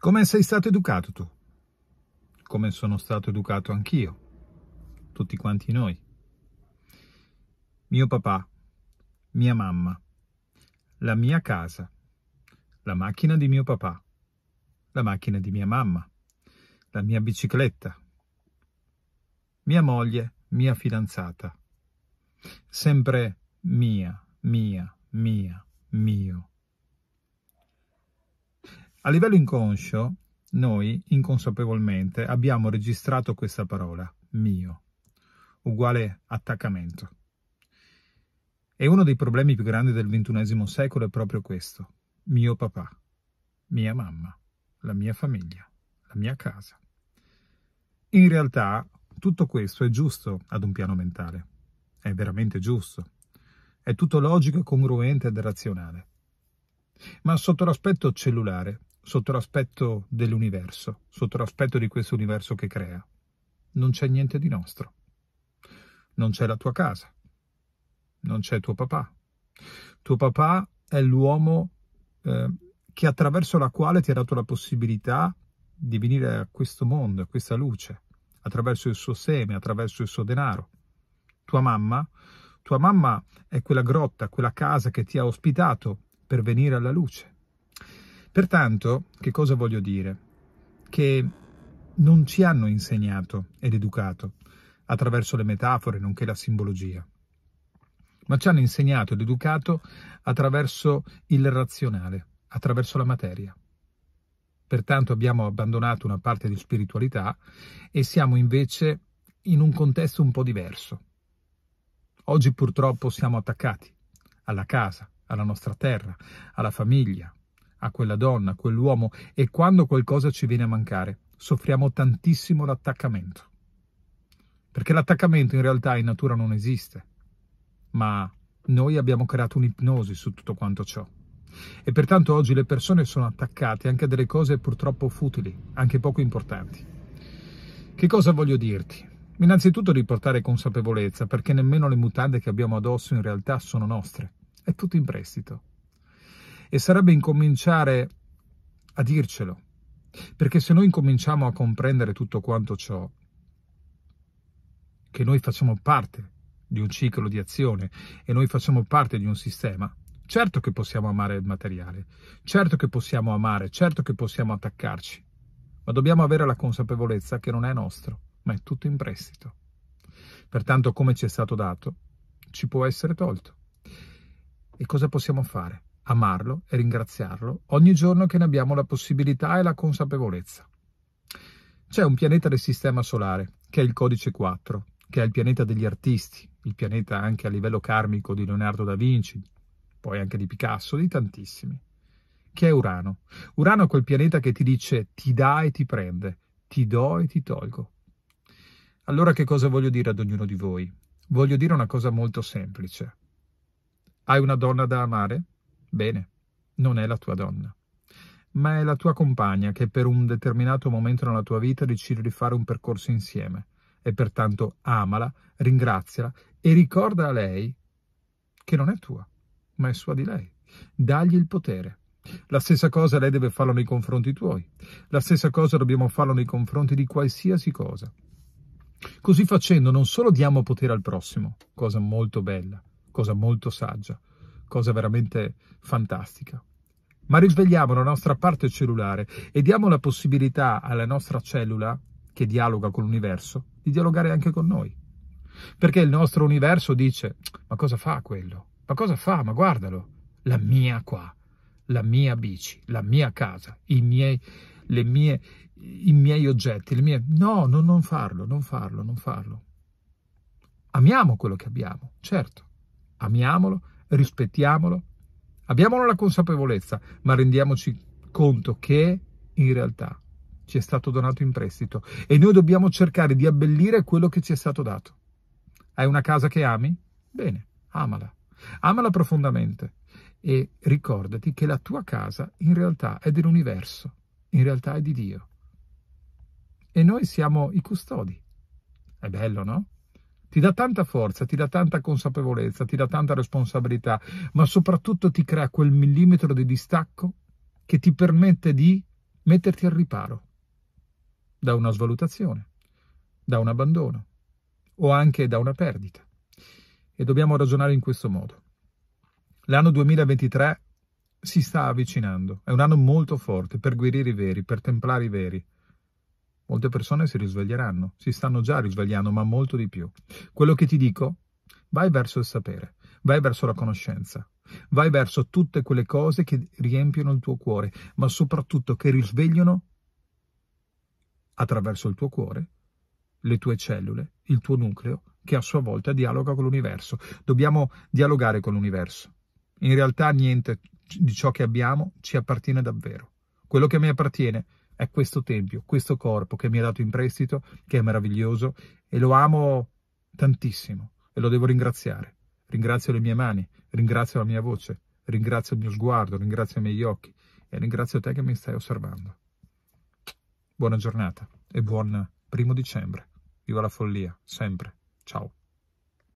Come sei stato educato tu? Come sono stato educato anch'io? Tutti quanti noi. Mio papà, mia mamma, la mia casa, la macchina di mio papà, la macchina di mia mamma, la mia bicicletta, mia moglie, mia fidanzata. Sempre mia, mia, mia, mio, a livello inconscio, noi inconsapevolmente abbiamo registrato questa parola, mio, uguale attaccamento. E uno dei problemi più grandi del XXI secolo è proprio questo, mio papà, mia mamma, la mia famiglia, la mia casa. In realtà tutto questo è giusto ad un piano mentale, è veramente giusto, è tutto logico, congruente ed razionale. Ma sotto l'aspetto cellulare sotto l'aspetto dell'universo, sotto l'aspetto di questo universo che crea. Non c'è niente di nostro. Non c'è la tua casa. Non c'è tuo papà. Tuo papà è l'uomo eh, che attraverso la quale ti ha dato la possibilità di venire a questo mondo, a questa luce, attraverso il suo seme, attraverso il suo denaro. Tua mamma, tua mamma è quella grotta, quella casa che ti ha ospitato per venire alla luce. Pertanto, che cosa voglio dire? Che non ci hanno insegnato ed educato attraverso le metafore nonché la simbologia, ma ci hanno insegnato ed educato attraverso il razionale, attraverso la materia. Pertanto abbiamo abbandonato una parte di spiritualità e siamo invece in un contesto un po' diverso. Oggi purtroppo siamo attaccati alla casa, alla nostra terra, alla famiglia, a quella donna, a quell'uomo e quando qualcosa ci viene a mancare soffriamo tantissimo l'attaccamento. Perché l'attaccamento in realtà in natura non esiste, ma noi abbiamo creato un'ipnosi su tutto quanto ciò. E pertanto oggi le persone sono attaccate anche a delle cose purtroppo futili, anche poco importanti. Che cosa voglio dirti? Innanzitutto di portare consapevolezza, perché nemmeno le mutande che abbiamo addosso in realtà sono nostre, è tutto in prestito. E sarebbe incominciare a dircelo, perché se noi incominciamo a comprendere tutto quanto ciò, che noi facciamo parte di un ciclo di azione e noi facciamo parte di un sistema, certo che possiamo amare il materiale, certo che possiamo amare, certo che possiamo attaccarci, ma dobbiamo avere la consapevolezza che non è nostro, ma è tutto in prestito. Pertanto come ci è stato dato, ci può essere tolto. E cosa possiamo fare? amarlo e ringraziarlo ogni giorno che ne abbiamo la possibilità e la consapevolezza. C'è un pianeta del Sistema Solare, che è il Codice 4, che è il pianeta degli artisti, il pianeta anche a livello karmico di Leonardo da Vinci, poi anche di Picasso, di tantissimi, che è Urano. Urano è quel pianeta che ti dice ti dà e ti prende, ti do e ti tolgo. Allora che cosa voglio dire ad ognuno di voi? Voglio dire una cosa molto semplice. Hai una donna da amare? Bene, non è la tua donna, ma è la tua compagna che per un determinato momento nella tua vita decide di fare un percorso insieme e pertanto amala, ringraziala e ricorda a lei che non è tua, ma è sua di lei. Dagli il potere. La stessa cosa lei deve farlo nei confronti tuoi. La stessa cosa dobbiamo farlo nei confronti di qualsiasi cosa. Così facendo non solo diamo potere al prossimo, cosa molto bella, cosa molto saggia, cosa veramente fantastica. Ma risvegliamo la nostra parte cellulare e diamo la possibilità alla nostra cellula, che dialoga con l'universo, di dialogare anche con noi. Perché il nostro universo dice, ma cosa fa quello? Ma cosa fa? Ma guardalo, la mia qua, la mia bici, la mia casa, i miei, le mie, i miei oggetti, le mie... No, no, non farlo, non farlo, non farlo. Amiamo quello che abbiamo, certo, amiamolo rispettiamolo, abbiamo la consapevolezza, ma rendiamoci conto che in realtà ci è stato donato in prestito e noi dobbiamo cercare di abbellire quello che ci è stato dato. Hai una casa che ami? Bene, amala. Amala profondamente e ricordati che la tua casa in realtà è dell'universo, in realtà è di Dio. E noi siamo i custodi. È bello, no? ti dà tanta forza, ti dà tanta consapevolezza, ti dà tanta responsabilità, ma soprattutto ti crea quel millimetro di distacco che ti permette di metterti al riparo da una svalutazione, da un abbandono o anche da una perdita. E dobbiamo ragionare in questo modo. L'anno 2023 si sta avvicinando, è un anno molto forte per guerrieri veri, per templari veri, Molte persone si risveglieranno, si stanno già risvegliando, ma molto di più. Quello che ti dico, vai verso il sapere, vai verso la conoscenza, vai verso tutte quelle cose che riempiono il tuo cuore, ma soprattutto che risvegliano attraverso il tuo cuore, le tue cellule, il tuo nucleo, che a sua volta dialoga con l'universo. Dobbiamo dialogare con l'universo. In realtà niente di ciò che abbiamo ci appartiene davvero. Quello che mi appartiene è questo tempio, questo corpo che mi ha dato in prestito, che è meraviglioso e lo amo tantissimo e lo devo ringraziare. Ringrazio le mie mani, ringrazio la mia voce, ringrazio il mio sguardo, ringrazio i miei occhi e ringrazio te che mi stai osservando. Buona giornata e buon primo dicembre. Viva la follia, sempre. Ciao.